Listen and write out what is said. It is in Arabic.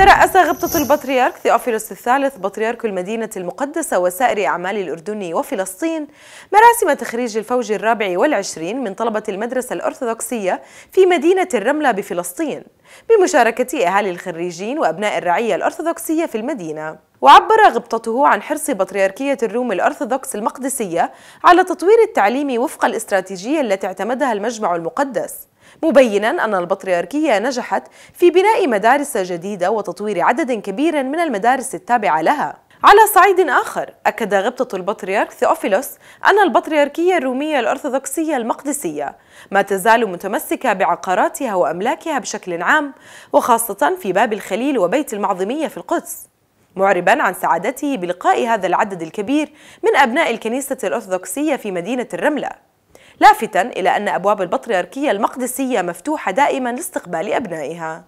ترأس غبطة البطريرك ثيوفيلوس الثالث بطريرك المدينة المقدسة وسائر أعمال الأردن وفلسطين مراسم تخريج الفوج الرابع والعشرين من طلبة المدرسة الأرثوذكسية في مدينة الرملة بفلسطين بمشاركة أهالي الخريجين وأبناء الرعية الأرثوذكسية في المدينة وعبر غبطته عن حرص بطريركية الروم الأرثوذكس المقدسية على تطوير التعليم وفق الاستراتيجية التي اعتمدها المجمع المقدس مبينا أن البطريركية نجحت في بناء مدارس جديدة وتطوير عدد كبير من المدارس التابعة لها على صعيد آخر أكد غبطة البطريرك ثيوفيلوس أن البطريركية الرومية الأرثوذكسية المقدسية ما تزال متمسكة بعقاراتها وأملاكها بشكل عام وخاصة في باب الخليل وبيت المعظمية في القدس معربا عن سعادته بلقاء هذا العدد الكبير من أبناء الكنيسة الأرثوذكسية في مدينة الرملة لافتا إلى أن أبواب البطريركية المقدسية مفتوحة دائما لاستقبال أبنائها